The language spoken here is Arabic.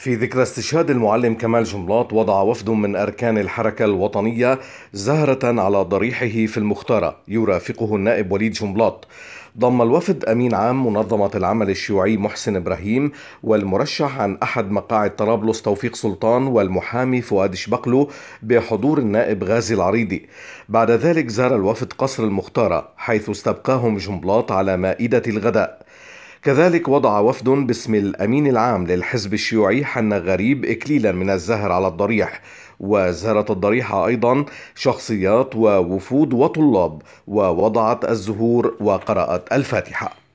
في ذكرى استشهاد المعلم كمال جملاط وضع وفد من أركان الحركة الوطنية زهرة على ضريحه في المختارة يرافقه النائب وليد جملاط ضم الوفد أمين عام منظمة العمل الشيوعي محسن إبراهيم والمرشح عن أحد مقاعد طرابلس توفيق سلطان والمحامي فؤاد شبقلو بحضور النائب غازي العريضي بعد ذلك زار الوفد قصر المختارة حيث استبقاهم جملاط على مائدة الغداء كذلك وضع وفد باسم الأمين العام للحزب الشيوعي حنا غريب إكليلا من الزهر على الضريح وزارت الضريحة أيضا شخصيات ووفود وطلاب ووضعت الزهور وقرأت الفاتحة